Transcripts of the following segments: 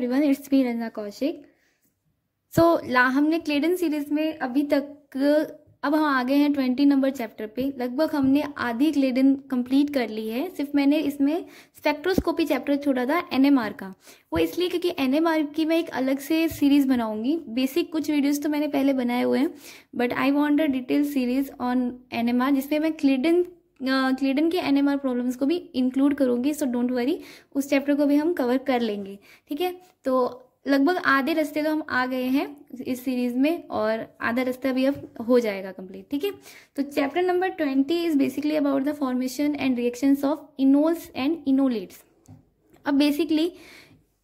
Everyone it's me रंजा कौशिक सो ला हमने क्लेडन series में अभी तक अब हम आ गए हैं ट्वेंटी नंबर चैप्टर पे लगभग हमने आधी क्लेडन कंप्लीट कर ली है सिर्फ मैंने इसमें स्पेक्ट्रोस्कोपी चैप्टर छोड़ा था एनएमआर का वो इसलिए क्योंकि एनएमआर की मैं एक अलग से सीरीज बनाऊंगी बेसिक कुछ वीडियोस तो मैंने पहले बनाए हुए हैं but I want a detail series on NMR जिसमें मैं क्लेडन क्लीडन के एनएमआर प्रॉब्लम्स को भी इंक्लूड करूँगी सो डोंट वरी उस चैप्टर को भी हम कवर कर लेंगे ठीक है तो लगभग आधे रास्ते तो हम आ गए हैं इस सीरीज में और आधा रास्ता भी अब हो जाएगा कंप्लीट ठीक है तो chapter number twenty is basically about the formation and reactions of enols and enolates अब बेसिकली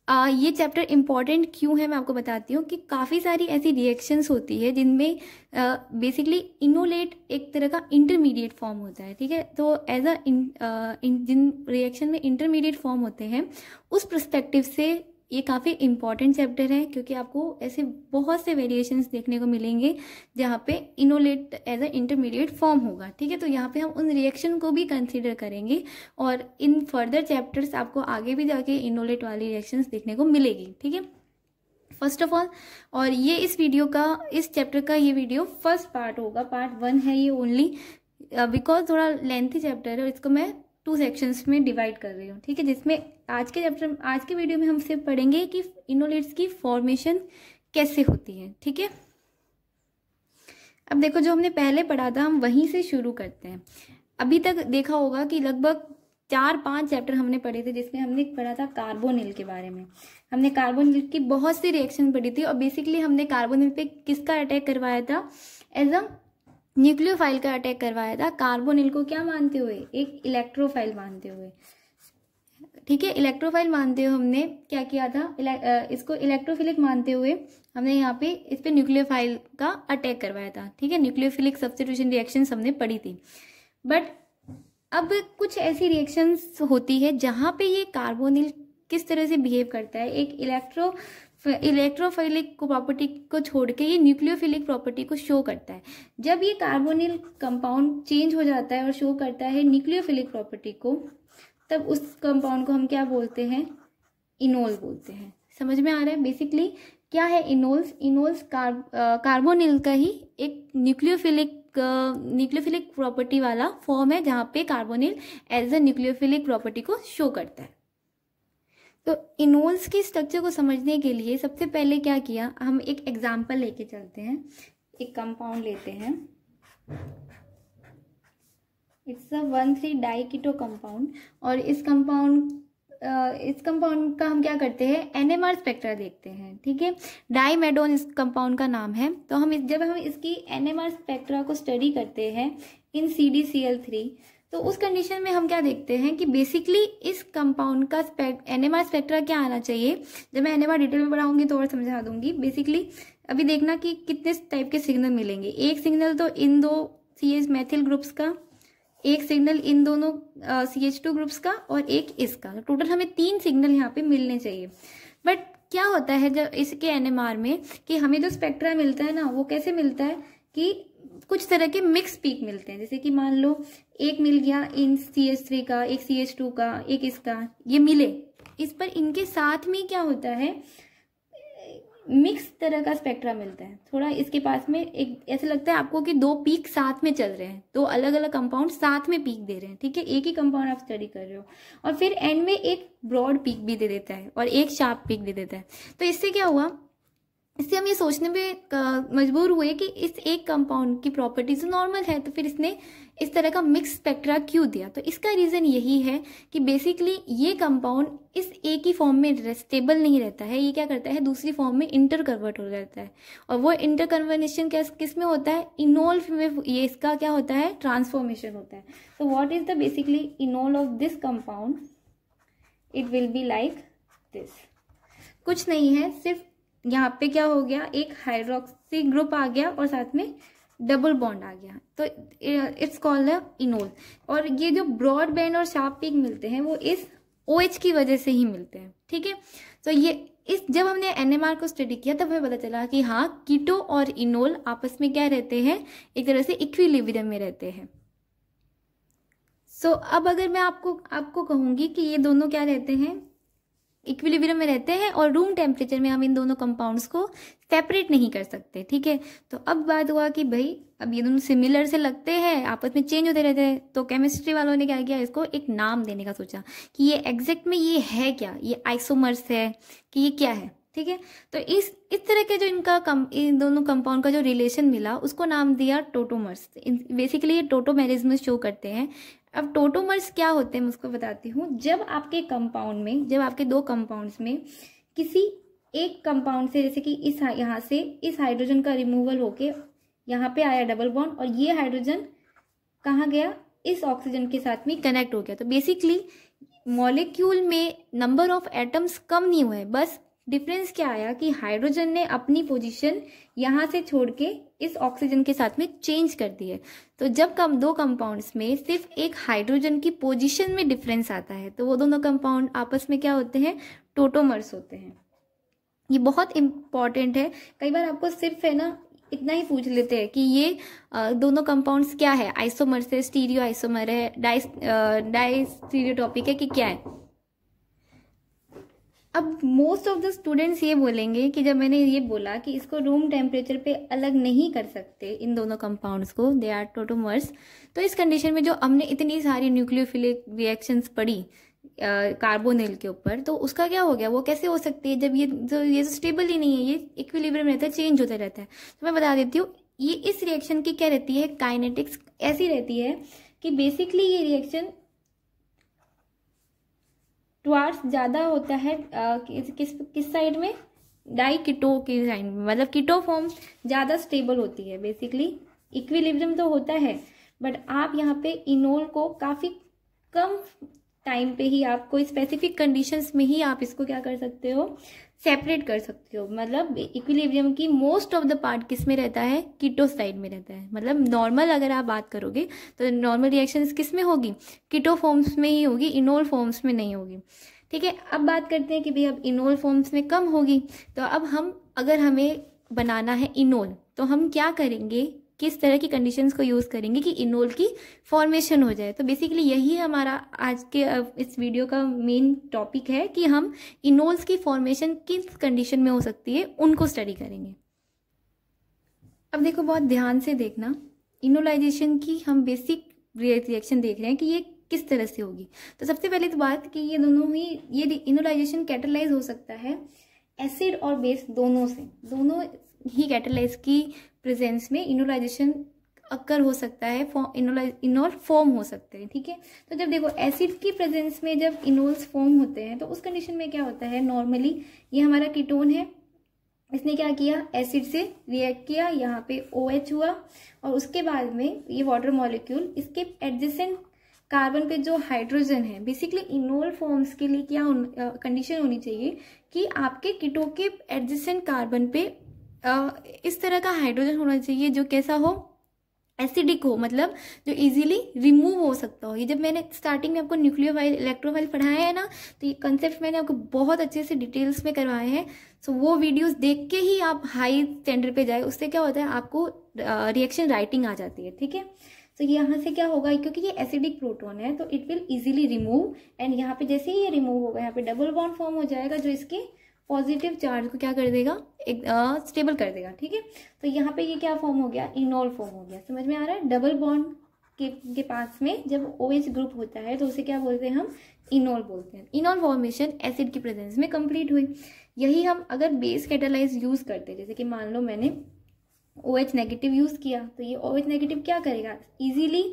आ, ये चैप्टर इम्पॉर्टेंट क्यों है मैं आपको बताती हूँ कि काफ़ी सारी ऐसी रिएक्शंस होती है जिनमें बेसिकली इनोलेट एक तरह का इंटरमीडिएट फॉर्म होता है ठीक है तो एज अ जिन रिएक्शन में इंटरमीडिएट फॉर्म होते हैं उस प्रस्पेक्टिव से ये काफ़ी इंपॉर्टेंट चैप्टर है क्योंकि आपको ऐसे बहुत से वेरिएशंस देखने को मिलेंगे जहाँ पे enolate as a intermediate form होगा ठीक है तो यहाँ पे हम उन रिएक्शन को भी कंसिडर करेंगे और इन फर्दर चैप्टर्स आपको आगे भी जाके इनोलेट वाली रिएक्शंस देखने को मिलेगी ठीक है फर्स्ट ऑफ ऑल और ये इस वीडियो का इस चैप्टर का ये वीडियो फर्स्ट पार्ट होगा पार्ट वन है ये ओनली बिकॉज uh, थोड़ा लेंथी चैप्टर है और इसको मैं टू सेक्शंस में डिवाइड कर रही हूँ ठीक है जिसमें आज के चैप्टर आज के वीडियो में हम सिर्फ पढ़ेंगे कि इनोलिट्स की फॉर्मेशन कैसे होती है ठीक है अब देखो जो हमने पहले पढ़ा था हम वहीं से शुरू करते हैं अभी तक देखा होगा कि लगभग चार पांच चैप्टर हमने पढ़े थे जिसमें हमने पढ़ा था कार्बोनिल के बारे में हमने कार्बोनिल की बहुत सी रिएक्शन पढ़ी थी और बेसिकली हमने कार्बोनिल पे किसका अटैक करवाया था एज अ न्यूक्लियोफाइल का अटैक करवाया था कार्बोनिल को क्या मानते हुए एक इलेक्ट्रोफाइल मानते हुए ठीक है इलेक्ट्रोफाइल मानते हुए हमने क्या किया था इसको इलेक्ट्रोफिलिक मानते हुए हमने यहाँ पे इस पर न्यूक्लियोफाइल का अटैक करवाया था ठीक है न्यूक्लियोफिलिक सब्सिट्यूशन रिएक्शन हमने पढ़ी थी बट अब कुछ ऐसी रिएक्शंस होती है जहाँ पे ये कार्बोनिल किस तरह से बिहेव करता है एक इलेक्ट्रो इलेक्ट्रोफिलिक प्रॉपर्टी को छोड़ के ये न्यूक्लियोफिलिक प्रॉपर्टी को शो करता है जब ये कार्बोनिल कंपाउंड चेंज हो जाता है और शो करता है न्यूक्लियोफिलिक प्रॉपर्टी को तब उस कंपाउंड को हम क्या बोलते हैं इनोल बोलते हैं समझ में आ रहा है बेसिकली क्या है इनोल्स इनोल्स कार्ब कार्बोनिल का ही एक न्यूक्लियोफिलिक न्यूक्लियोफिलिक प्रॉपर्टी वाला फॉर्म है जहाँ पे carbonyl as a nucleophilic property को शो करता है तो इनोल्स की स्ट्रक्चर को समझने के लिए सबसे पहले क्या किया हम एक एग्जाम्पल लेके चलते हैं एक कंपाउंड लेते हैं it's a one three diketo compound और इस कंपाउंड इस कंपाउंड का हम क्या करते हैं एनएमआर स्पेक्ट्रा देखते हैं ठीक है डाईमेडोन इस कंपाउंड का नाम है तो हम जब हम इसकी एनएमआर स्पेक्ट्रा को स्टडी करते हैं in C D C L three तो उस कंडीशन में हम क्या देखते हैं कि बेसिकली इस कंपाउंड का एन एम स्पेक्ट्रा क्या आना चाहिए जब मैं एन डिटेल में पढ़ाऊंगी तो और समझा दूंगी बेसिकली अभी देखना कि कितने टाइप के सिग्नल मिलेंगे एक सिग्नल तो इन दो सी एच मैथिल ग्रुप्स का एक सिग्नल इन दोनों सी एच टू ग्रुप्स का और एक इसका टोटल हमें तीन सिग्नल यहाँ पे मिलने चाहिए बट क्या होता है जब इसके एन में कि हमें जो स्पेक्ट्रा मिलता है ना वो कैसे मिलता है कि कुछ तरह के मिक्स पीक मिलते हैं जैसे कि मान लो एक मिल गया इन सी एच थ्री का एक सी एच टू का एक इसका ये मिले इस पर इनके साथ में क्या होता है मिक्स तरह का स्पेक्ट्रा मिलता है थोड़ा इसके पास में एक ऐसा लगता है आपको कि दो पीक साथ में चल रहे हैं दो अलग अलग कंपाउंड साथ में पीक दे रहे हैं ठीक है एक ही कंपाउंड आप स्टडी कर रहे हो और फिर एंड में एक ब्रॉड पीक भी दे देता है और एक शार्प पीक भी देता है तो इससे क्या हुआ इससे हम ये सोचने में मजबूर हुए कि इस एक कंपाउंड की प्रॉपर्टीज नॉर्मल है तो फिर इसने इस तरह का मिक्स स्पेक्ट्रा क्यों दिया तो इसका रीज़न यही है कि बेसिकली ये कंपाउंड इस एक ही फॉर्म में स्टेबल नहीं रहता है ये क्या करता है दूसरी फॉर्म में इंटर कन्वर्ट हो जाता है और वो इंटर कन्वर्नेशन किस में होता है इनोल में ये इसका क्या होता है ट्रांसफॉर्मेशन होता है so what is the basically enol of this compound it will be like this कुछ नहीं है सिर्फ यहाँ पे क्या हो गया एक हाइड्रोक्सी ग्रुप आ गया और साथ में डबल बॉन्ड आ गया तो इट्स कॉल्ड है इनोल और ये जो ब्रॉड बैंड और शार्प पीक मिलते हैं वो इस ओ OH की वजह से ही मिलते हैं ठीक है तो ये इस जब हमने एनएमआर को स्टडी किया तब हमें पता चला कि हाँ कीटो और इनोल आपस में क्या रहते हैं एक तरह से इक्विलिब्रियम में रहते हैं सो so, अब अगर मैं आपको आपको कहूंगी कि ये दोनों क्या रहते हैं इक्विलिब्रियम में रहते हैं और रूम टेम्परेचर में हम इन दोनों कंपाउंड्स को सेपरेट नहीं कर सकते ठीक है तो अब बात हुआ कि भाई अब ये दोनों सिमिलर से लगते हैं आपस में चेंज होते रहते हैं तो केमिस्ट्री वालों ने क्या किया इसको एक नाम देने का सोचा कि ये एग्जैक्ट में ये है क्या ये आइसोमर्स है कि ये क्या है ठीक है तो इस इस तरह के जो इनका कम इन दोनों कंपाउंड का जो रिलेशन मिला उसको नाम दिया टोटोमर्स बेसिकली ये टोटोमेरिज्म शो करते हैं अब टोटोमर्स क्या होते हैं मैं उसको बताती हूँ जब आपके कंपाउंड में जब आपके दो कंपाउंड्स में किसी एक कंपाउंड से जैसे कि इस यहाँ से इस हाइड्रोजन का रिमूवल होके यहाँ पे आया डबल बॉन्ड और ये हाइड्रोजन कहाँ गया इस ऑक्सीजन के साथ में कनेक्ट हो गया तो बेसिकली मॉलिक्यूल में नंबर ऑफ एटम्स कम नहीं हुए बस डिफरेंस क्या आया कि हाइड्रोजन ने अपनी पोजीशन यहां से छोड़ के इस ऑक्सीजन के साथ में चेंज कर दी है तो जब कम दो कंपाउंड्स में सिर्फ एक हाइड्रोजन की पोजीशन में डिफरेंस आता है तो वो दोनों कंपाउंड आपस में क्या होते हैं टोटोमर्स होते हैं ये बहुत इंपॉर्टेंट है कई बार आपको सिर्फ है ना इतना ही पूछ लेते हैं कि ये दोनों कंपाउंड्स क्या है आइसोमर से स्टीरियो आइसोमर है डाइस डाइस्टीरियोटॉपिक है कि क्या है अब मोस्ट ऑफ द स्टूडेंट्स ये बोलेंगे कि जब मैंने ये बोला कि इसको रूम टेम्परेचर पे अलग नहीं कर सकते इन दोनों कंपाउंड्स को दे आर टोटोमर्स तो इस कंडीशन में जो हमने इतनी सारी न्यूक्लियोफिलिक रिएक्शंस पढ़ी कार्बोनिल के ऊपर तो उसका क्या हो गया वो कैसे हो सकती है जब ये जो ये तो स्टेबल ही नहीं है ये इक्विलिब्रियम रहता है चेंज होता रहता है तो मैं बता देती हूँ ये इस रिएक्शन की क्या रहती है काइनेटिक्स ऐसी रहती है कि बेसिकली ये रिएक्शन ट्वार्स ज़्यादा होता है आ, किस किस किस साइड में डाई किटो की साइड में मतलब किटो फॉर्म ज़्यादा स्टेबल होती है बेसिकली इक्विलिब्रियम तो होता है बट आप यहाँ पे इनोल को काफ़ी कम टाइम पे ही आपको स्पेसिफिक कंडीशंस में ही आप इसको क्या कर सकते हो सेपरेट कर सकते हो मतलब इक्विलिब्रियम की मोस्ट ऑफ द पार्ट किस में रहता है साइड में रहता है मतलब नॉर्मल अगर आप बात करोगे तो नॉर्मल रिएक्शन किस में होगी किटो फॉर्म्स में ही होगी इनोल फॉर्म्स में नहीं होगी ठीक है अब बात करते हैं कि भाई अब इनोल फॉर्म्स में कम होगी तो अब हम अगर हमें बनाना है इनोल तो हम क्या करेंगे किस तरह की कंडीशंस को यूज़ करेंगे कि इनोल की फॉर्मेशन हो जाए तो बेसिकली यही हमारा आज के इस वीडियो का मेन टॉपिक है कि हम इनोल्स की फॉर्मेशन किस कंडीशन में हो सकती है उनको स्टडी करेंगे अब देखो बहुत ध्यान से देखना इनोलाइजेशन की हम बेसिक रिएक्शन देख रहे हैं कि ये किस तरह से होगी तो सबसे पहले तो बात कि ये दोनों ही ये इनोलाइजेशन कैटलाइज हो सकता है एसिड और बेस दोनों से दोनों ही कैटेलाइज की प्रेजेंस में इनोलाइजेशन अक्कर हो सकता है इनोल फॉर्म हो सकते हैं ठीक है थीके? तो जब देखो एसिड की प्रेजेंस में जब इनोल्स फॉर्म होते हैं तो उस कंडीशन में क्या होता है नॉर्मली ये हमारा कीटोन है इसने क्या किया एसिड से रिएक्ट किया यहाँ पे ओ OH हुआ और उसके बाद में ये वाटर मॉलिक्यूल इसके एडजेसेंट कार्बन पे जो हाइड्रोजन है बेसिकली इनोल फॉर्म्स के लिए क्या कंडीशन होनी चाहिए कि आपके किटो के एडजेसेंट कार्बन पे इस तरह का हाइड्रोजन होना चाहिए जो कैसा हो एसिडिक हो मतलब जो इजीली रिमूव हो सकता हो ये जब मैंने स्टार्टिंग में आपको न्यूक्लियोफाइल इलेक्ट्रोफाइल पढ़ाया है ना तो ये कंसेप्ट मैंने आपको बहुत अच्छे से डिटेल्स में करवाए हैं सो वो वीडियोस देख के ही आप हाई स्टैंडर्ड पे जाए उससे क्या होता है आपको रिएक्शन राइटिंग आ जाती है ठीक है तो यहाँ से क्या होगा क्योंकि ये एसिडिक प्रोटोन है तो it will easily remove and यहाँ पे जैसे ही ये रिमूव होगा यहाँ पे डबल बॉन्ड फॉर्म हो जाएगा जो इसकी पॉजिटिव चार्ज को क्या कर देगा एक स्टेबल कर देगा ठीक है तो यहाँ पे ये क्या फॉर्म हो गया इनोल फॉर्म हो गया समझ में आ रहा है डबल बॉन्ड के के पास में जब ओ OH ग्रुप होता है तो उसे क्या बोलते हैं हम इनोल बोलते हैं इनोल फॉर्मेशन एसिड की प्रेजेंस में कंप्लीट हुई यही हम अगर बेस कैटेलाइज यूज़ करते हैं जैसे कि मान लो मैंने ओ OH नेगेटिव यूज़ किया तो ये ओ OH नेगेटिव क्या करेगा ईजिली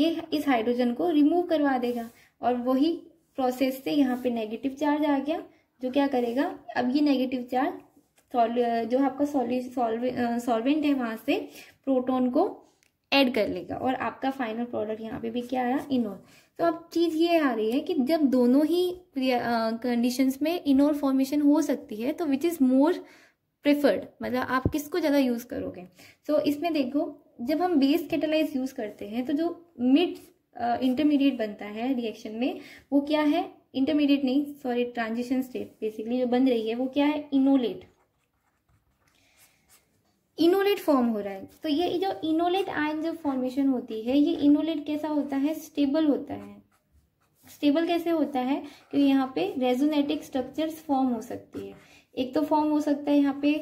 ये इस हाइड्रोजन को रिमूव करवा देगा और वही प्रोसेस से यहाँ पे नेगेटिव चार्ज आ गया जो क्या करेगा अब ये नेगेटिव चार्ज सॉल जो आपका सॉल्यू सॉल्वेंट है वहाँ से प्रोटोन को ऐड कर लेगा और आपका फाइनल प्रोडक्ट यहाँ पे भी क्या आया इनोर तो अब चीज़ ये आ रही है कि जब दोनों ही कंडीशंस में इनोर फॉर्मेशन हो सकती है तो विच इज़ मोर प्रेफर्ड मतलब आप किसको ज़्यादा यूज़ करोगे सो so, इसमें देखो जब हम बेस कैटेलाइज यूज़ करते हैं तो जो मिड इंटरमीडिएट बनता है रिएक्शन में वो क्या है इंटरमीडिएट नहीं सॉरी ट्रांजिशन स्टेट बेसिकली जो बन रही है वो क्या है इनोलेट इनोलेट फॉर्म हो रहा है तो ये जो इनोलेट आयन जब फॉर्मेशन होती है ये इनोलेट कैसा होता है स्टेबल होता है स्टेबल कैसे होता है कि यहाँ पे रेजोनेटिक स्ट्रक्चर्स फॉर्म हो सकती है एक तो फॉर्म हो सकता है यहाँ पे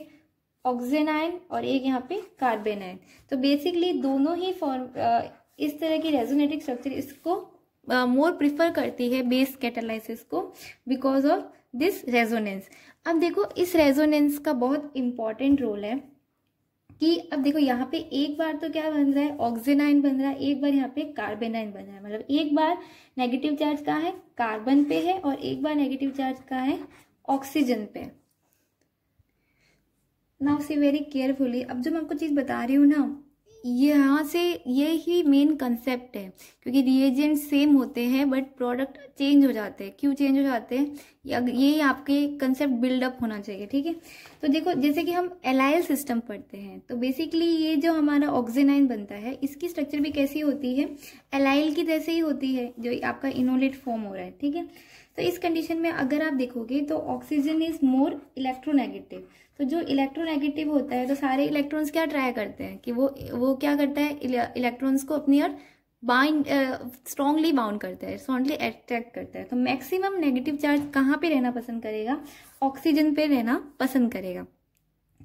ऑक्सीजन आयन और एक यहाँ पे कार्बन आयन तो बेसिकली दोनों ही फॉर्म इस तरह की रेजोनेटिक स्ट्रक्चर इसको मोर uh, प्रिफर करती है बेस कैटालाइसिस को बिकॉज ऑफ दिस रेजोनेंस अब देखो इस रेजोनेंस का बहुत इंपॉर्टेंट रोल है कि अब देखो यहाँ पे एक बार तो क्या बन रहा है ऑक्सीनाइन बन रहा है एक बार यहाँ पे कार्बेनाइन बन रहा है मतलब एक बार नेगेटिव चार्ज कहाँ है कार्बन पे है और एक बार नेगेटिव चार्ज कहाँ है ऑक्सीजन पे नाउ सी वेरी केयरफुली अब जो मैं आपको चीज़ बता रही हूँ ना यहाँ से ये ही मेन कंसेप्ट है क्योंकि रिएजेंट सेम होते हैं बट प्रोडक्ट चेंज हो जाते हैं क्यों चेंज हो जाते हैं ये आपके कंसेप्ट बिल्डअप होना चाहिए ठीक है तो देखो जैसे कि हम एलाइल सिस्टम पढ़ते हैं तो बेसिकली ये जो हमारा ऑक्सीनाइन बनता है इसकी स्ट्रक्चर भी कैसी होती है एलाइल की जैसे ही होती है जो आपका इनोलेट फॉर्म हो रहा है ठीक है तो इस कंडीशन में अगर आप देखोगे तो ऑक्सीजन इज मोर इलेक्ट्रोनेगेटिव तो जो इलेक्ट्रोनेगेटिव होता है तो सारे इलेक्ट्रॉन्स क्या ट्राई करते हैं कि वो वो क्या करता है इलेक्ट्रॉन्स को अपनी ओर बाइंड स्ट्रांगली बाउंड करता है स्ट्रांगली अट्रैक्ट करता है तो मैक्सिमम नेगेटिव चार्ज कहाँ पे रहना पसंद करेगा ऑक्सीजन पे रहना पसंद करेगा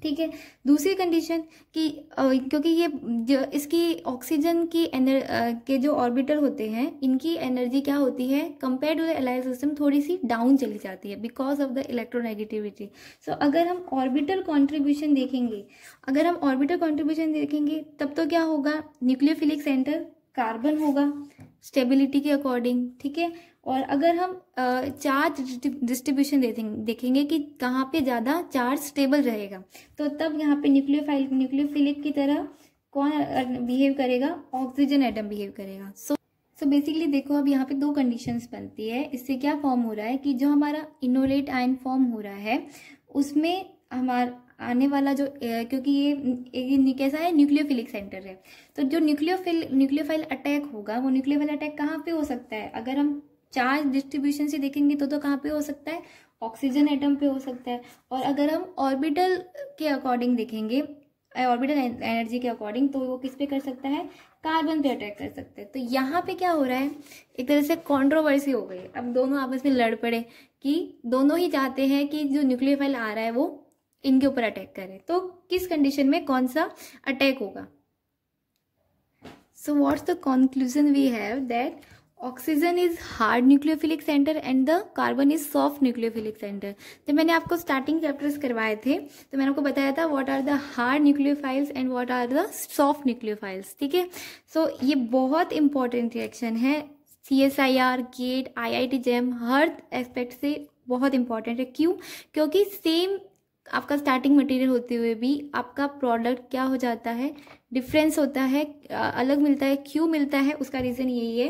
ठीक है दूसरी कंडीशन कि क्योंकि ये जो इसकी ऑक्सीजन की एनर के जो ऑर्बिटर होते हैं इनकी एनर्जी क्या होती है compare to the allyl system थोड़ी सी डाउन चली जाती है because of the electronegativity so अगर हम ऑर्बिटर कंट्रीब्यूशन देखेंगे अगर हम ऑर्बिटर कंट्रीब्यूशन देखेंगे तब तो क्या होगा न्यूक्लियोफिलिक सेंटर कार्बन होगा स्टेबिलिटी के अकॉर्डिंग ठीक है और अगर हम चार्ज डिस्ट्रीब्यूशन देखेंगे कि कहाँ पे ज़्यादा चार्ज स्टेबल रहेगा तो तब यहाँ पे न्यूक्लियोफाइल न्यूक्लियोफिलिक की तरह कौन बिहेव करेगा ऑक्सीजन एटम बिहेव करेगा सो सो बेसिकली देखो अब यहाँ पे दो कंडीशंस बनती है इससे क्या फॉर्म हो रहा है कि जो हमारा इनोलेट आयन फॉर्म हो रहा है उसमें हमारा आने वाला जो क्योंकि ये, ये कैसा है न्यूक्लियोफिलिक सेंटर है तो जो न्यूक्लियोफिल न्यूक्लियोफाइल अटैक होगा वो न्यूक्लियोफाइल अटैक कहाँ पे हो सकता है अगर हम चार्ज डिस्ट्रीब्यूशन से देखेंगे तो तो कहाँ पे हो सकता है ऑक्सीजन एटम पे हो सकता है और अगर हम ऑर्बिटल के अकॉर्डिंग देखेंगे ऑर्बिटल एनर्जी के अकॉर्डिंग तो वो किस पे कर सकता है कार्बन पे अटैक कर सकते हैं तो यहाँ पे क्या हो रहा है एक तरह से कंट्रोवर्सी हो गई अब दोनों आपस में लड़ पड़े कि दोनों ही चाहते हैं कि जो न्यूक्लियोफाइल आ रहा है वो इनके ऊपर अटैक करें तो किस कंडीशन में कौन सा अटैक होगा so what the conclusion we have that oxygen is hard nucleophilic centre and the carbon is soft nucleophilic centre तो मैंने आपको स्टार्टिंग चैप्टर्स करवाए थे तो मैंने आपको बताया था what are the hard nucleophiles and what are the soft nucleophiles ठीक है सो ये बहुत इंपॉर्टेंट रिएक्शन है C S I R GATE I I T JAM हर एस्पेक्ट से बहुत इंपॉर्टेंट है क्यों क्योंकि सेम आपका स्टार्टिंग मटेरियल होते हुए भी आपका प्रोडक्ट क्या हो जाता है डिफरेंस होता है अलग मिलता है क्यों मिलता है उसका रीज़न यही है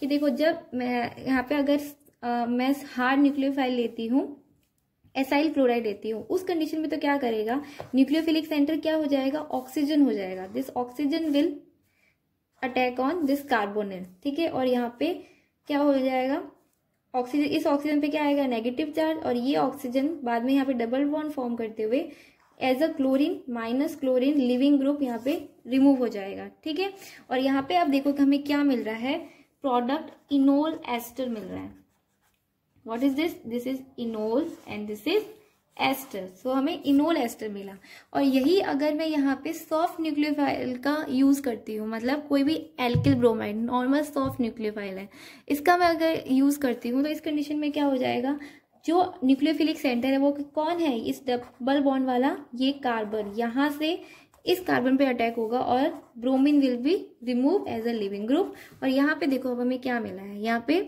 कि देखो जब मैं यहाँ पे अगर आ, मैं हार्ड न्यूक्लियोफाइल लेती हूँ एसाइल क्लोराइड लेती हूँ उस कंडीशन में तो क्या करेगा न्यूक्लियोफिलिक सेंटर क्या हो जाएगा ऑक्सीजन हो जाएगा this oxygen will attack on this carbonyl ठीक है और यहाँ पे क्या हो जाएगा ऑक्सीजन इस ऑक्सीजन पे क्या आएगा नेगेटिव चार्ज और ये ऑक्सीजन बाद में यहाँ पे डबल बॉन्ड फॉर्म करते हुए as a chlorine minus chlorine leaving group यहाँ पे रिमूव हो जाएगा ठीक है और यहाँ पे आप देखो कि हमें क्या मिल रहा है प्रोडक्ट इनोल एस्टर मिल रहा है what is this this is enol and this is ester so हमें इनोल एस्टर मिला और यही अगर मैं यहाँ पे सॉफ्ट न्यूक्लियोफाइल का यूज़ करती हूँ मतलब कोई भी alkyl bromide normal soft nucleophile है इसका मैं अगर यूज़ करती हूँ तो इस कंडीशन में क्या हो जाएगा जो न्यूक्लियोफिलिक सेंटर है वो कौन है इस डबल बॉन्ड वाला ये कार्बन यहाँ से इस कार्बन पे अटैक होगा और bromine will be remove as a leaving group और यहाँ पे देखो अब हमें क्या मिला है यहाँ पे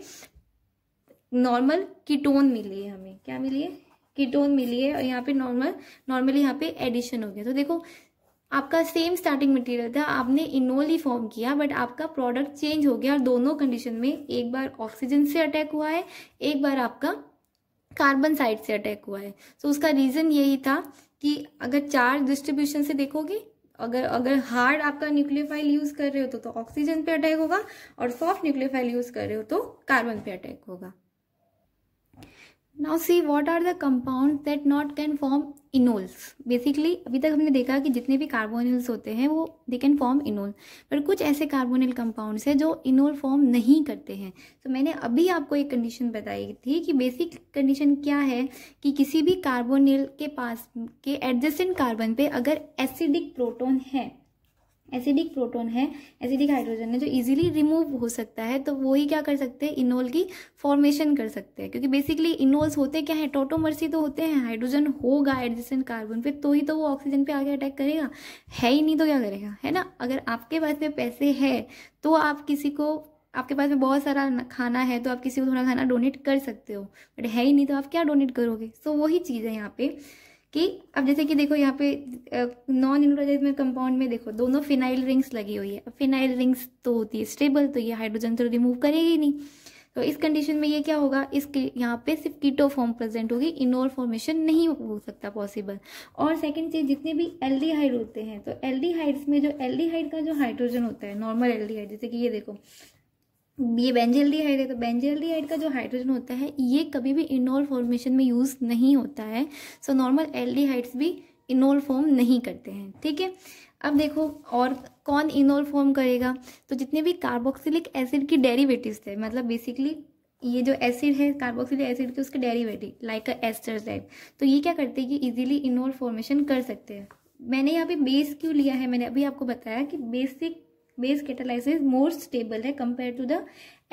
नॉर्मल कीटोन मिली है हमें क्या मिली है कीटोन मिली है और यहाँ पे नॉर्मल नॉर्मली यहाँ पे एडिशन हो गया तो देखो आपका सेम स्टार्टिंग मटेरियल था आपने इनोल ही फॉर्म किया बट आपका प्रोडक्ट चेंज हो गया और दोनों कंडीशन में एक बार ऑक्सीजन से अटैक हुआ है एक बार आपका कार्बन साइड से अटैक हुआ है सो so, उसका रीज़न यही था कि अगर चार्ज डिस्ट्रीब्यूशन से देखोगे अगर अगर हार्ड आपका न्यूक्लियोफाइल यूज़ कर रहे हो तो ऑक्सीजन तो पे अटैक होगा और सॉफ्ट न्यूक्लियोफाइल यूज़ कर रहे हो तो कार्बन पे अटैक होगा now see what are the compound that not can form enols basically अभी तक हमने देखा कि जितने भी कार्बोनिल्स होते हैं वो दे कैन फॉर्म इनोल पर कुछ ऐसे कार्बोनिल कंपाउंड्स हैं जो इनोल फॉर्म नहीं करते हैं तो so, मैंने अभी आपको एक कंडीशन बताई थी कि बेसिक कंडीशन क्या है कि किसी भी कार्बोनिल के पास के एडजस्टेंट कार्बन पे अगर एसिडिक प्रोटोन है एसिडिक प्रोटोन है एसिडिक हाइड्रोजन है जो इजीली रिमूव हो सकता है तो वही क्या कर सकते हैं इनोल की फॉर्मेशन कर सकते हैं क्योंकि बेसिकली इनोल्स होते क्या है टोटोमर्सी तो होते हैं हाइड्रोजन होगा एडजेसेंट कार्बन पे तो ही तो वो ऑक्सीजन पे आगे अटैक करेगा है ही नहीं तो क्या करेगा है ना अगर आपके पास में पैसे है तो आप किसी को आपके पास में बहुत सारा खाना है तो आप किसी को थोड़ा खाना डोनेट कर सकते हो बट है ही नहीं तो आप क्या डोनेट करोगे सो so, वही चीज़ है यहाँ पे कि अब जैसे कि देखो यहाँ पे नॉन न्यूट्रलाइजर कंपाउंड में देखो दोनों फिनाइल रिंग्स लगी हुई है अब फिनाइल रिंग्स तो होती है स्टेबल तो ये हाइड्रोजन तो रिमूव करेगी नहीं तो इस कंडीशन में ये क्या होगा इस यहाँ पे सिर्फ कीटो फॉर्म प्रेजेंट होगी इनोर फॉर्मेशन नहीं हो सकता पॉसिबल और सेकंड चीज जितने भी एल्डिहाइड होते हैं तो एल्डिहाइड्स में जो एल्डिहाइड का जो हाइड्रोजन होता है नॉर्मल एल्डिहाइड जैसे कि ये देखो ये बेंजेल डिहाइड है तो बेंजेल हाइड का जो हाइड्रोजन होता है ये कभी भी इनोल फॉर्मेशन में यूज़ नहीं होता है सो नॉर्मल एल्डिहाइड्स भी इनोल फॉर्म नहीं करते हैं ठीक है अब देखो और कौन इनोल फॉर्म करेगा तो जितने भी कार्बोक्सिलिक एसिड की डेरिवेटिव्स थे मतलब बेसिकली ये जो एसिड है कार्बोक्सिलिक एसिड के उसके derivative like a ester type तो ये क्या करते हैं कि इजीली इनोल फॉर्मेशन कर सकते हैं मैंने यहाँ पे बेस क्यों लिया है मैंने अभी आपको बताया कि basic base catalysis more stable है कंपेयर टू द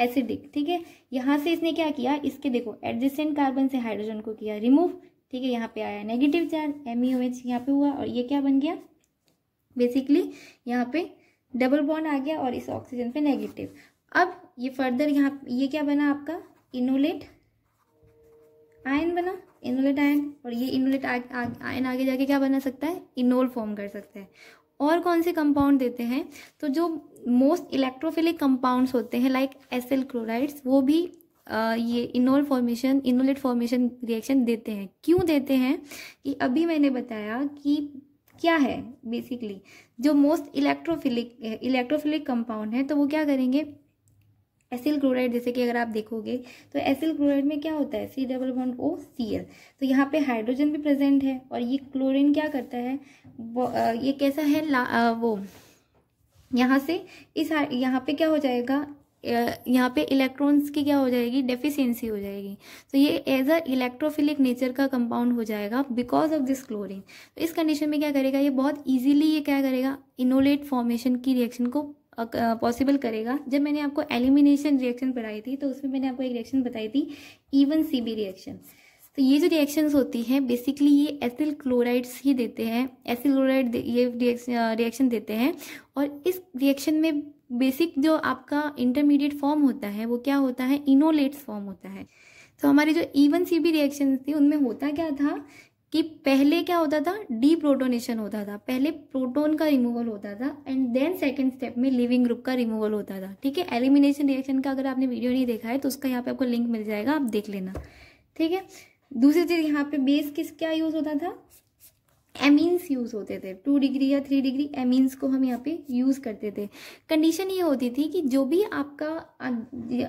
एसिडिक ठीक है यहाँ से इसने क्या किया इसके देखो एडजेसेंट कार्बन से हाइड्रोजन को किया रिमूव ठीक है यहाँ पे आया negative charge M O H यहाँ पे हुआ और ये क्या बन गया बेसिकली यहाँ पे डबल बॉन्ड आ गया और इस ऑक्सीजन पे नेगेटिव अब ये फर्दर यहाँ ये क्या बना आपका इनोलेट आयन बना इनोलेट आयन और ये इनोलेट आयन आगे जाके क्या बना सकता है इनोल फॉर्म कर सकता है और कौन से कंपाउंड देते हैं तो जो मोस्ट इलेक्ट्रोफिलिक कंपाउंड्स होते हैं लाइक एस एल क्लोराइड्स वो भी आ, ये enol formation enolate formation reaction देते हैं क्यों देते हैं कि अभी मैंने बताया कि क्या है बेसिकली जो मोस्ट इलेक्ट्रोफिलिक इलेक्ट्रोफिलिक कंपाउंड है तो वो क्या करेंगे एसिल क्लोराइड जैसे कि अगर आप देखोगे तो एसिल क्लोराइड में क्या होता है C double bond O C L तो यहाँ पे हाइड्रोजन भी प्रेजेंट है और ये क्लोरीन क्या करता है ये कैसा है ला, वो यहाँ से इस यहाँ पे क्या हो जाएगा यहाँ पे इलेक्ट्रॉन्स की क्या हो जाएगी डेफिशिएंसी हो जाएगी तो ये एज अ इलेक्ट्रोफिलिक नेचर का कंपाउंड हो जाएगा बिकॉज ऑफ दिस क्लोरीन तो इस कंडीशन में क्या करेगा ये बहुत इजीली ये क्या करेगा इनोलेट फॉर्मेशन की रिएक्शन को पॉसिबल करेगा जब मैंने आपको एलिमिनेशन रिएक्शन पढ़ाई थी तो उसमें मैंने आपको एक रिएक्शन बताई थी इवन सी बी रिएक्शन तो ये जो रिएक्शंस होती हैं बेसिकली ये एसिल क्लोराइड्स ही देते हैं एसिल क्लोराइड ये रिएक्शन देते हैं और इस रिएक्शन में बेसिक जो आपका इंटरमीडिएट फॉर्म होता है वो क्या होता है इनोलेट्स फॉर्म होता है तो हमारे जो इवन सी बी रिएक्शन थी उनमें होता क्या था कि पहले क्या होता था डी प्रोटोनेशन होता था पहले प्रोटोन का रिमूवल होता था एंड देन सेकेंड स्टेप में लिविंग ग्रुप का रिमूवल होता था ठीक है एलिमिनेशन रिएक्शन का अगर आपने वीडियो नहीं देखा है तो उसका यहाँ पे आपको लिंक मिल जाएगा आप देख लेना ठीक है दूसरी चीज़ यहाँ पे बेस किस क्या यूज़ होता था एमीन्स यूज़ होते थे टू डिग्री या थ्री डिग्री एमीन्स को हम यहाँ पे यूज़ करते थे कंडीशन ये होती थी कि जो भी आपका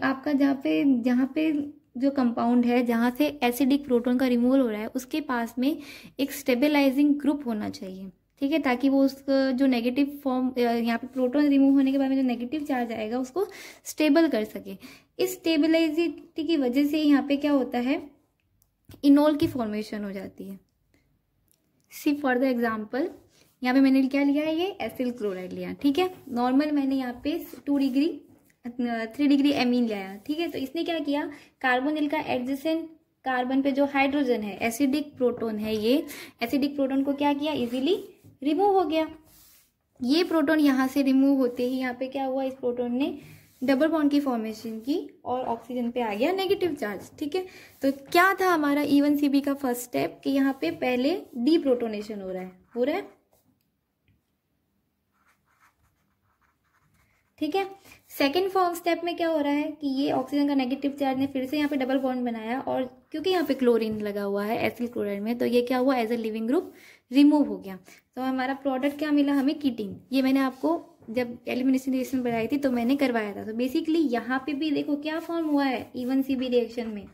आपका जहाँ पे जहाँ पे जो कंपाउंड है जहाँ से एसिडिक प्रोटोन का रिमूवल हो रहा है उसके पास में एक स्टेबलाइजिंग ग्रुप होना चाहिए ठीक है ताकि वो उस जो नेगेटिव फॉर्म यहाँ पे प्रोटोन रिमूव होने के बाद में जो नेगेटिव चार्ज आएगा उसको स्टेबल कर सके इस स्टेबलाइजिटी की वजह से यहाँ पे क्या होता है इनोल की फॉर्मेशन हो जाती है सी फॉर द एग्जाम्पल यहाँ पे मैंने क्या लिया है ये एसिल क्लोराइड लिया ठीक है नॉर्मल मैंने यहाँ पे two degree three degree amine लाया ठीक है तो इसने क्या किया कार्बन कार्बोनिल का एडजेसेंट कार्बन पे जो हाइड्रोजन है एसिडिक प्रोटोन है ये एसिडिक प्रोटोन को क्या किया इजीली रिमूव हो गया ये प्रोटोन यहाँ से रिमूव होते ही यहाँ पे क्या हुआ इस प्रोटोन ने डबल बॉन्ड की फॉर्मेशन की और ऑक्सीजन पे आ गया नेगेटिव चार्ज ठीक है तो क्या था हमारा ईवन e सी का फर्स्ट स्टेप कि यहाँ पे पहले डी प्रोटोनेशन हो रहा है हो रहा है ठीक है सेकेंड फॉर्म स्टेप में क्या हो रहा है कि ये ऑक्सीजन का नेगेटिव चार्ज ने फिर से यहाँ पे डबल बॉन्ड बनाया और क्योंकि यहाँ पे क्लोरीन लगा हुआ है एसिल क्लोराइड में तो ये क्या हुआ as a leaving group remove हो गया तो हमारा प्रोडक्ट क्या मिला हमें कीटिन ये मैंने आपको जब एलिमिनेशन रिएक्शन बनाई थी तो मैंने करवाया था तो बेसिकली यहाँ पे भी देखो क्या फॉर्म हुआ है इवन सी बी रिएक्शन में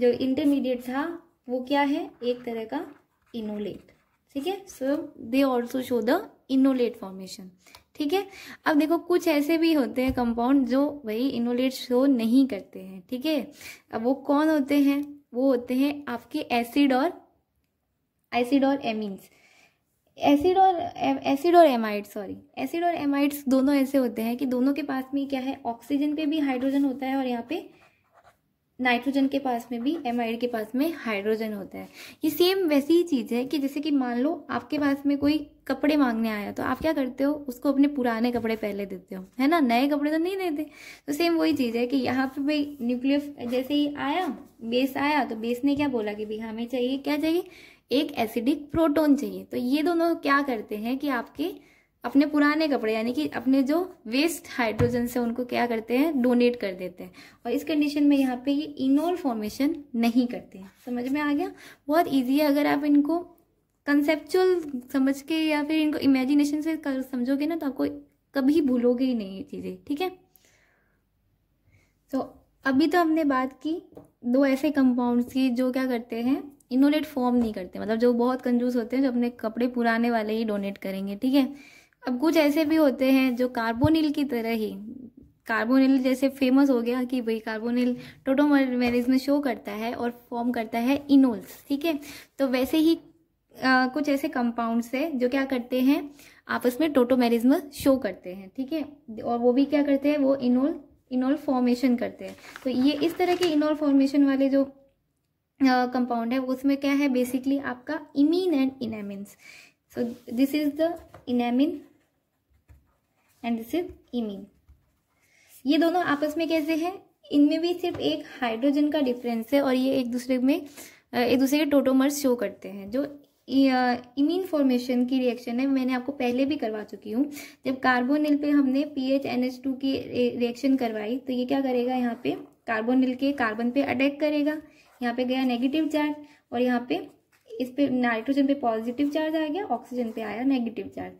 जो इंटरमीडिएट था वो क्या है एक तरह का इनोलेट ठीक है so they also show the enolate formation ठीक है अब देखो कुछ ऐसे भी होते हैं कंपाउंड जो वही इनोलेट शो नहीं करते हैं ठीक है अब वो कौन होते हैं वो होते हैं आपके एसिड और एसिड और एमीन्स एसिड और एसिड और एमाइड सॉरी एसिड और एमाइड्स दोनों ऐसे होते हैं कि दोनों के पास में क्या है ऑक्सीजन पे भी हाइड्रोजन होता है और यहाँ पे नाइट्रोजन के पास में भी एम के पास में हाइड्रोजन होता है ये सेम वैसी ही चीज़ है कि जैसे कि मान लो आपके पास में कोई कपड़े मांगने आया तो आप क्या करते हो उसको अपने पुराने कपड़े पहले देते हो है ना नए कपड़े तो नहीं देते तो सेम वही चीज़ है कि यहाँ पे भाई न्यूक्लियस जैसे ही आया बेस आया तो बेस ने क्या बोला कि भाई हमें चाहिए क्या चाहिए एक एसिडिक प्रोटोन चाहिए तो ये दोनों क्या करते हैं कि आपके अपने पुराने कपड़े यानी कि अपने जो वेस्ट हाइड्रोजन से उनको क्या करते हैं डोनेट कर देते हैं और इस कंडीशन में यहाँ पे ये इनोल फॉर्मेशन नहीं करते हैं समझ में आ गया बहुत ईजी है अगर आप इनको कंसेप्चुअल समझ के या फिर इनको इमेजिनेशन से समझोगे ना तो आपको कभी भूलोगे ही नहीं ये चीज़ें ठीक है तो अभी तो हमने बात की दो ऐसे कंपाउंड्स की जो क्या करते हैं इनोलेट फॉर्म नहीं करते मतलब जो बहुत कंजूस होते हैं जो अपने कपड़े पुराने वाले ही डोनेट करेंगे ठीक है अब कुछ ऐसे भी होते हैं जो कार्बोनिल की तरह ही कार्बोनिल जैसे फेमस हो गया कि भाई कार्बोनिल टोटोमेरिज में शो करता है और फॉर्म करता है इनोल्स ठीक है तो वैसे ही आ, कुछ ऐसे कंपाउंड्स है जो क्या करते हैं आपस में टोटोमेरिज्म शो करते हैं ठीक है और वो भी क्या करते हैं वो इनोल इनोल फॉर्मेशन करते हैं तो ये इस तरह के इनोल फॉर्मेशन वाले जो कंपाउंड है उसमें क्या है बेसिकली आपका imine and enamine so this is the enamine and this is imine ये दोनों आपस में कैसे हैं इनमें भी सिर्फ एक हाइड्रोजन का डिफरेंस है और ये एक दूसरे में एक दूसरे के टोटोमर्स शो करते हैं जो इमीन फॉर्मेशन की रिएक्शन है मैंने आपको पहले भी करवा चुकी हूँ जब कार्बोनिल पे हमने P H N H two की रिएक्शन करवाई तो ये क्या करेगा यहाँ पे कार्बोनिल के कार्बन पे अटैक करेगा यहाँ पे गया नेगेटिव चार्ज और यहाँ पे इस पे नाइट्रोजन पे पॉजिटिव चार्ज आ गया ऑक्सीजन पे आया नेगेटिव चार्ज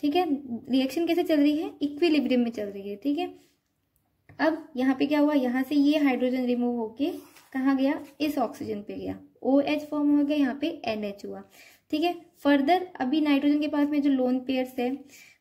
ठीक है रिएक्शन कैसे चल रही है इक्विलिब्रियम में चल रही है ठीक है अब यहाँ पे क्या हुआ यहाँ से ये हाइड्रोजन रिमूव होके कहा गया इस ऑक्सीजन पे गया ओ एच फॉर्म हो गया यहाँ पे एन हुआ ठीक है फर्दर अभी नाइट्रोजन के पास में जो लोन पेयर्स है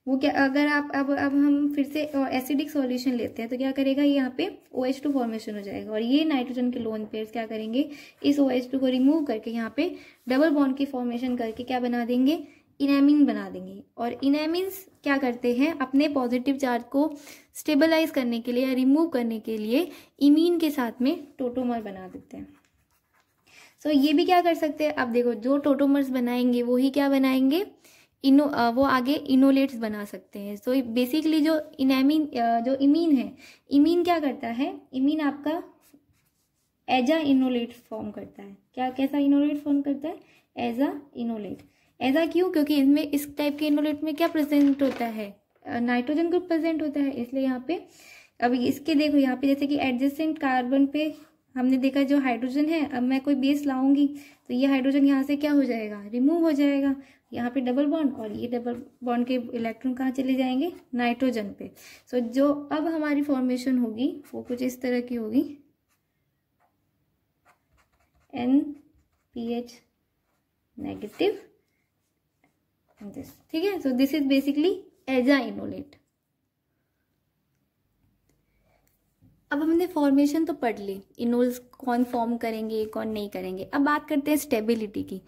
वो क्या अगर आप अब अब हम फिर से एसिडिक सॉल्यूशन लेते हैं तो क्या करेगा यहाँ पे ओ एच टू फॉर्मेशन हो जाएगा और ये नाइट्रोजन के लोन पेयर्स क्या करेंगे इस ओ एच टू को रिमूव करके यहाँ पे डबल बॉन्ड की फॉर्मेशन करके क्या बना देंगे इनेमिन बना देंगे और इनेमिन्स क्या करते हैं अपने पॉजिटिव चार्ज को स्टेबलाइज करने के लिए या रिमूव करने के लिए इमीन के साथ में टोटोमर बना देते हैं सो so, ये भी क्या कर सकते हैं आप देखो जो टोटोमर्स बनाएंगे वो ही क्या बनाएंगे इनो वो आगे इनोलेट्स बना सकते हैं सो so, बेसिकली जो इनेमिन जो इमीन है इमीन क्या करता है इमीन आपका एजा इनोलेट फॉर्म करता है क्या कैसा इनोलेट फॉर्म करता है एजा इनोलेट ऐसा क्यों क्योंकि इनमें इस टाइप के इनोलेट में क्या प्रेजेंट होता है नाइट्रोजन ग्रुप प्रेजेंट होता है इसलिए यहाँ पे अब इसके देखो यहाँ पे जैसे कि एडजस्टेंट कार्बन पे हमने देखा जो हाइड्रोजन है अब मैं कोई बेस लाऊंगी तो ये हाइड्रोजन यहाँ से क्या हो जाएगा रिमूव हो जाएगा यहाँ पे डबल बॉन्ड और ये डबल बॉन्ड के इलेक्ट्रॉन कहाँ चले जाएंगे नाइट्रोजन पे सो जो अब हमारी फॉर्मेशन होगी वो कुछ इस तरह की होगी N P H negative this ठीक है so this is basically as a enolate अब हमने फॉर्मेशन तो पढ़ ली इनोल्स कौन फॉर्म करेंगे कौन नहीं करेंगे अब बात करते हैं स्टेबिलिटी की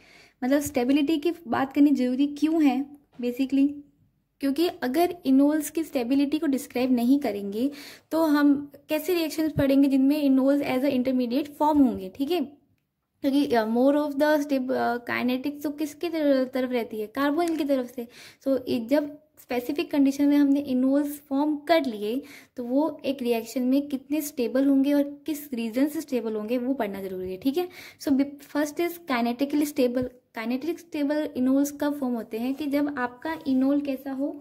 मतलब स्टेबिलिटी की बात करनी जरूरी क्यों है बेसिकली क्योंकि अगर इनोल्स की स्टेबिलिटी को डिस्क्राइब नहीं करेंगे तो हम कैसे रिएक्शंस पढ़ेंगे जिनमें enols as a intermediate form होंगे ठीक है क्योंकि more of the stable kinetics तो किसकी तरफ रहती है कार्बोनिल की तरफ से सो so, जब स्पेसिफिक कंडीशन में हमने इनोल्स फॉर्म कर लिए तो वो एक रिएक्शन में कितने स्टेबल होंगे और किस रीजन से स्टेबल होंगे वो पढ़ना जरूरी है ठीक है so first is kinetically stable kinetic stable enols कब फॉर्म होते हैं कि जब आपका इनोल कैसा हो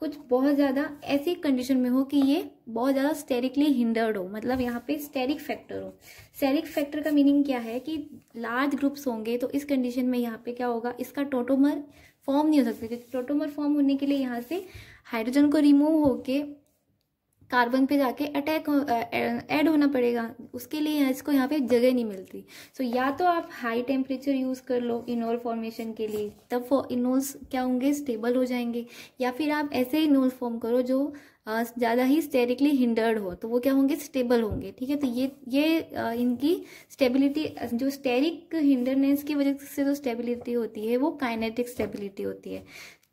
कुछ बहुत ज़्यादा ऐसी कंडीशन में हो कि ये बहुत ज़्यादा स्टेरिकली हिंडर्ड हो मतलब यहाँ पे स्टेरिक फैक्टर हो स्टेरिक फैक्टर का मीनिंग क्या है कि लार्ज ग्रुप्स होंगे तो इस कंडीशन में यहाँ पे क्या होगा इसका टोटोमर फॉर्म नहीं हो सकता क्योंकि टोटोमर फॉर्म होने के लिए यहाँ से हाइड्रोजन को रिमूव होके कार्बन पे जाके अटैक ऐड होना पड़ेगा उसके लिए इसको यहाँ पे जगह नहीं मिलती सो so, या तो आप हाई टेम्परेचर यूज़ कर लो इनोल फॉर्मेशन के लिए तब इनोल्स क्या होंगे स्टेबल हो जाएंगे या फिर आप ऐसे इनोल फॉर्म करो जो ज़्यादा ही स्टेरिकली हिंडर्ड हो तो वो क्या होंगे स्टेबल होंगे ठीक है तो ये ये इनकी स्टेबिलिटी जो स्टेरिक हिंडरनेस की वजह से जो स्टेबिलिटी होती है वो काइनेटिक स्टेबिलिटी होती है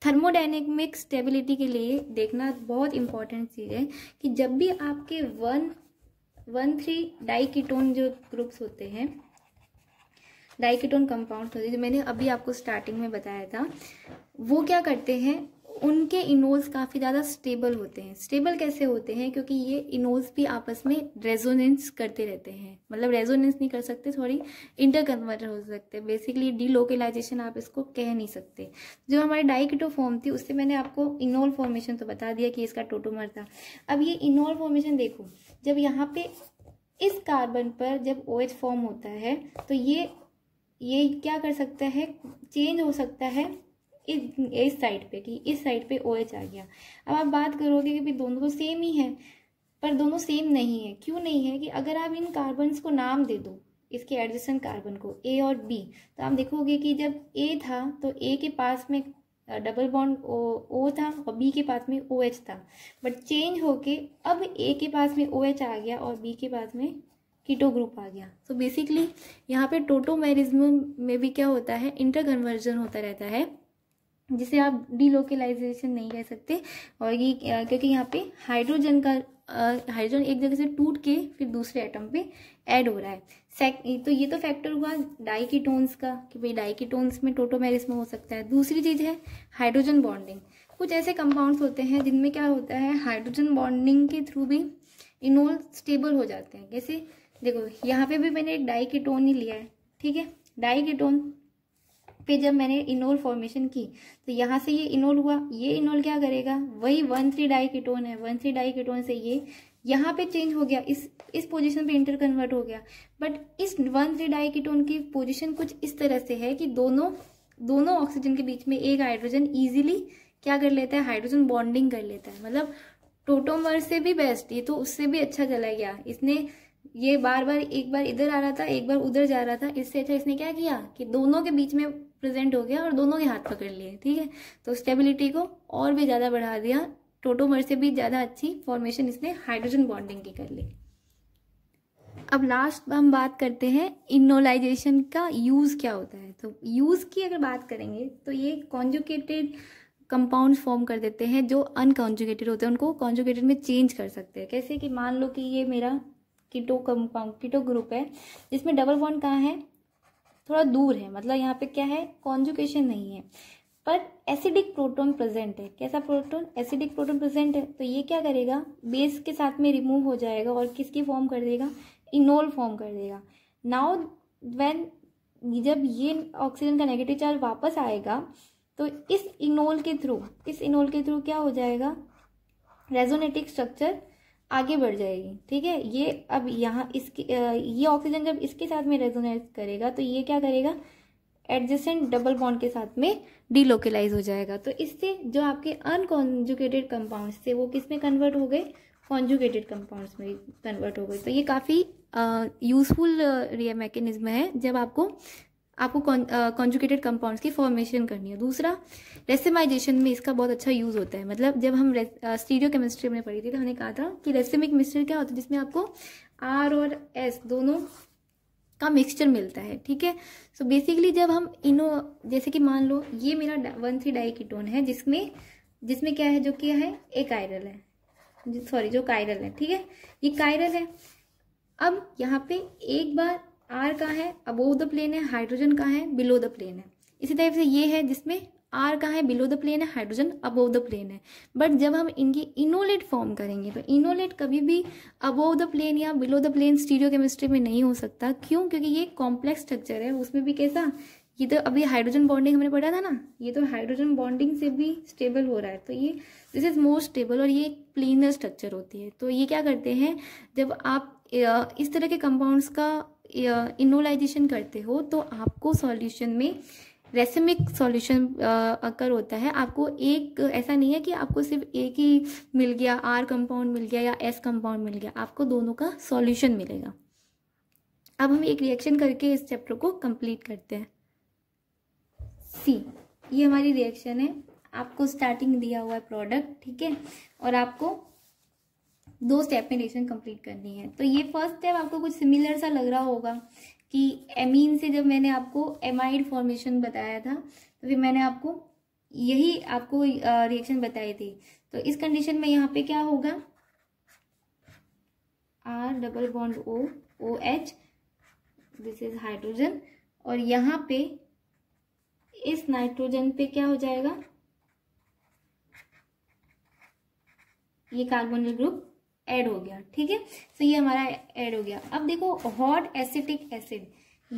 थर्मोडाइनेमिक स्टेबिलिटी के लिए देखना बहुत इंपॉर्टेंट चीज़ है कि जब भी आपके वन वन थ्री डाइकीटोन जो ग्रुप्स होते हैं डाइकीटोन कंपाउंड होते हैं जो मैंने अभी आपको स्टार्टिंग में बताया था वो क्या करते हैं उनके इनोज काफ़ी ज़्यादा स्टेबल होते हैं स्टेबल कैसे होते हैं क्योंकि ये इनोज भी आपस में रेजोनेंस करते रहते हैं मतलब रेजोनेंस नहीं कर सकते थोड़ी इंटर कन्वर्टर हो सकते बेसिकली डीलोकलाइजेशन आप इसको कह नहीं सकते जो हमारी डाइकिटो फॉर्म थी उससे मैंने आपको इनोल फॉर्मेशन तो बता दिया कि इसका टोटोमर था अब ये इनोल फॉर्मेशन देखो जब यहाँ पे इस कार्बन पर जब ओ फॉर्म होता है तो ये ये क्या कर सकता है चेंज हो सकता है इस इस साइड पे कि इस साइड पे ओ एच आ गया अब आप बात करोगे कि दोनों सेम तो ही है पर दोनों सेम नहीं है क्यों नहीं है कि अगर आप इन कार्बन्स को नाम दे दो इसके एडजस्टन कार्बन को ए और बी तो आप देखोगे कि जब ए था तो ए के पास में डबल बॉन्ड ओ ओ था और बी के पास में ओ एच था बट चेंज होके अब ए के पास में ओ एच आ गया और बी के पास में कीटो ग्रुप आ गया सो बेसिकली यहाँ पे टोटोमेरिज्म में भी क्या होता है इंटर कन्वर्जन होता रहता है जिसे आप डीलोकलाइजेशन नहीं कह सकते और ये क्योंकि यहाँ पे हाइड्रोजन का हाइड्रोजन एक जगह से टूट के फिर दूसरे एटम पे ऐड हो रहा है सेक तो ये तो फैक्टर हुआ डाइकीटोन्स का कि भाई डाइकीटोन्स में टोटोमेरिस में हो सकता है दूसरी चीज़ है हाइड्रोजन बॉन्डिंग कुछ ऐसे कंपाउंड्स होते हैं जिनमें क्या होता है हाइड्रोजन बॉन्डिंग के थ्रू भी इनोल स्टेबल हो जाते हैं जैसे देखो यहाँ पे भी मैंने एक डाइकीटोन ही लिया है ठीक है डाइकीटोन पे जब मैंने इनोल फॉर्मेशन की तो यहाँ से ये इनोल हुआ ये इनोल क्या करेगा वही वन थ्री डाई कीटोन है वन थ्री डाई कीटोन से ये यहाँ पे चेंज हो गया इस इस पोजीशन पे इंटर कन्वर्ट हो गया बट इस वन थ्री डाई कीटोन की पोजीशन कुछ इस तरह से है कि दोनों दोनों ऑक्सीजन के बीच में एक हाइड्रोजन ईजिली क्या कर लेता है हाइड्रोजन बॉन्डिंग कर लेता है मतलब टोटोमर से भी बेस्ट ये तो उससे भी अच्छा चला गया इसने ये बार बार एक बार इधर आ रहा था एक बार उधर जा रहा था इससे अच्छा इसने क्या किया कि दोनों के बीच में प्रेजेंट हो गया और दोनों के हाथ पकड़ लिए ठीक है तो स्टेबिलिटी को और भी ज़्यादा बढ़ा दिया टोटोमर से भी ज़्यादा अच्छी फॉर्मेशन इसने हाइड्रोजन बॉन्डिंग की कर ली अब लास्ट हम बात करते हैं इनोलाइजेशन का यूज़ क्या होता है तो यूज़ की अगर बात करेंगे तो ये कॉन्जुकेटेड कंपाउंड फॉर्म कर देते हैं जो अनकॉन्जुकेटेड होते हैं उनको कॉन्जुकेटेड में चेंज कर सकते हैं कैसे कि मान लो कि ये मेरा किटो कंपाउंड किटो ग्रुप है जिसमें डबल बॉन्ड कहाँ है थोड़ा दूर है मतलब यहाँ पे क्या है कॉन्जुकेशन नहीं है पर एसिडिक प्रोटोन प्रेजेंट है कैसा प्रोटोन एसिडिक प्रोटोन प्रेजेंट है तो ये क्या करेगा बेस के साथ में रिमूव हो जाएगा और किसकी फॉर्म कर देगा इनोल फॉर्म कर देगा नाउ वेन जब ये ऑक्सीजन का नेगेटिव चार्ज वापस आएगा तो इस इनोल के थ्रू इस इनोल के थ्रू क्या हो जाएगा रेजोनेटिक स्ट्रक्चर आगे बढ़ जाएगी ठीक है ये अब यहाँ इसके ये ऑक्सीजन जब इसके साथ में रेजोनेट करेगा तो ये क्या करेगा एडजस्टेंट डबल बॉन्ड के साथ में डीलोकलाइज हो जाएगा तो इससे जो आपके अनकॉन्जुकेटेड कंपाउंड्स थे वो किस में कन्वर्ट हो गए कॉन्जुकेटेड कंपाउंड्स में कन्वर्ट हो गए तो ये काफ़ी यूज़फुल मैकेनिज्म है जब आपको आपको कॉन्जुकेटेड कंपाउंड्स की फॉर्मेशन करनी है दूसरा रेसेमाइजेशन में इसका बहुत अच्छा यूज़ होता है मतलब जब हम स्टीरियो केमिस्ट्री में पढ़ी थी तो हमने कहा था कि रेसेमिक मिक्सचर क्या होता है जिसमें आपको आर और एस दोनों का मिक्सचर मिलता है ठीक है सो बेसिकली जब हम इनो जैसे कि मान लो ये मेरा वन थ्री डाई है जिसमें जिसमें क्या है जो क्या है एक आयरल है सॉरी जो कायरल है ठीक है ये कायरल है अब यहाँ पे एक बार आर का है अबोव द प्लेन है हाइड्रोजन का है बिलो द प्लेन है इसी तरह से ये है जिसमें आर का है बिलो द प्लेन है हाइड्रोजन अबोव द प्लेन है बट जब हम इनकी इनोलेट फॉर्म करेंगे तो इनोलेट कभी भी अबोव द प्लेन या below the plane stereochemistry में नहीं हो सकता क्यों क्योंकि ये कॉम्प्लेक्स स्ट्रक्चर है उसमें भी कैसा ये तो अभी हाइड्रोजन बॉन्डिंग हमने पढ़ा था ना ये तो हाइड्रोजन बॉन्डिंग से भी स्टेबल हो रहा है तो ये दिस इज मोस्ट स्टेबल और ये एक प्लेनर स्ट्रक्चर होती है तो ये क्या करते हैं जब आप इस तरह के कंपाउंड्स का इनोलाइजेशन करते हो तो आपको सॉल्यूशन में रेसमिक सॉल्यूशन अगर होता है आपको एक ऐसा नहीं है कि आपको सिर्फ एक ही मिल गया आर कंपाउंड मिल गया या एस कंपाउंड मिल गया आपको दोनों का सॉल्यूशन मिलेगा अब हम एक रिएक्शन करके इस चैप्टर को कंप्लीट करते हैं सी ये हमारी रिएक्शन है आपको स्टार्टिंग दिया हुआ है प्रोडक्ट ठीक है और आपको दो स्टेप में रिएक्शन कंप्लीट करनी है तो ये फर्स्ट स्टेप आपको कुछ सिमिलर सा लग रहा होगा कि एमीन से जब मैंने आपको एमाइड फॉर्मेशन बताया था तो फिर मैंने आपको यही आपको रिएक्शन बताई थी तो इस कंडीशन में यहाँ पे क्या होगा R double bond O O H this is hydrogen और यहाँ पे इस नाइट्रोजन पे क्या हो जाएगा ये कार्बोनिल ग्रुप ऐड हो गया ठीक है सो ये हमारा ऐड हो गया अब देखो हॉट एसिटिक एसिड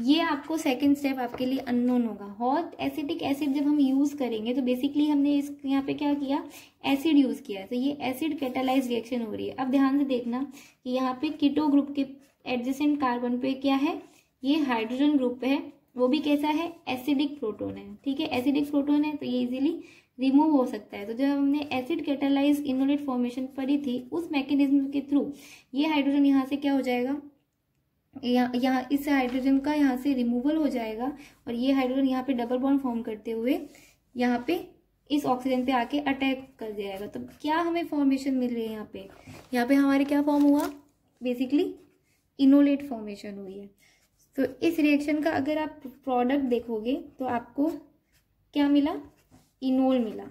ये आपको सेकेंड स्टेप आपके लिए अननोन होगा हॉट एसिटिक एसिड जब हम यूज़ करेंगे तो बेसिकली हमने इस यहाँ पे क्या किया एसिड यूज़ किया तो ये एसिड कैटालाइज रिएक्शन हो रही है अब ध्यान से देखना कि यहाँ पे किटो ग्रुप के एडजेसेंट कार्बन पे क्या है ये हाइड्रोजन ग्रुप है वो भी कैसा है एसिडिक प्रोटोन है ठीक है एसिडिक प्रोटोन है तो ये इजिली रिमूव हो सकता है तो जब हमने एसिड कैटेलाइज इनोलेट फॉर्मेशन पढ़ी थी उस मैकेनिज्म के थ्रू ये हाइड्रोजन यहाँ से क्या हो जाएगा यहाँ यहाँ इस हाइड्रोजन का यहाँ से रिमूवल हो जाएगा और ये हाइड्रोजन यहाँ पे डबल बॉन्ड फॉर्म करते हुए यहाँ पे इस ऑक्सीजन पे आके अटैक कर जाएगा तो क्या हमें फॉर्मेशन मिल रही है यहाँ पे यहाँ पे हमारे क्या फॉर्म हुआ बेसिकली इनोलेट फॉर्मेशन हुई है तो इस रिएक्शन का अगर आप प्रोडक्ट देखोगे तो आपको क्या मिला इनोल मिला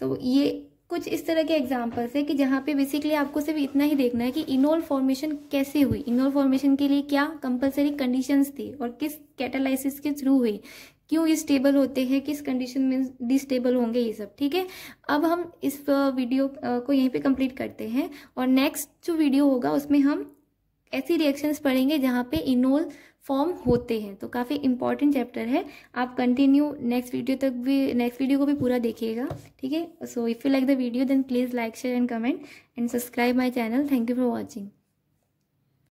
तो ये कुछ इस तरह के एग्जाम्पल्स है कि जहाँ पे बेसिकली आपको सिर्फ इतना ही देखना है कि इनोल फॉर्मेशन कैसे हुई इनोल फॉर्मेशन के लिए क्या कंपलसरी कंडीशंस थी और किस कैटालाइसिस के थ्रू हुई क्यों ये स्टेबल होते हैं किस कंडीशन में डिस्टेबल होंगे ये सब ठीक है अब हम इस वीडियो को यहीं पे कंप्लीट करते हैं और नेक्स्ट जो वीडियो होगा उसमें हम ऐसी रिएक्शंस पढ़ेंगे जहाँ पे इनोल फॉर्म होते हैं तो काफ़ी इंपॉर्टेंट चैप्टर है आप कंटिन्यू नेक्स्ट वीडियो तक भी नेक्स्ट वीडियो को भी पूरा देखिएगा ठीक है so if you like the video then please like share and comment and subscribe my channel thank you for watching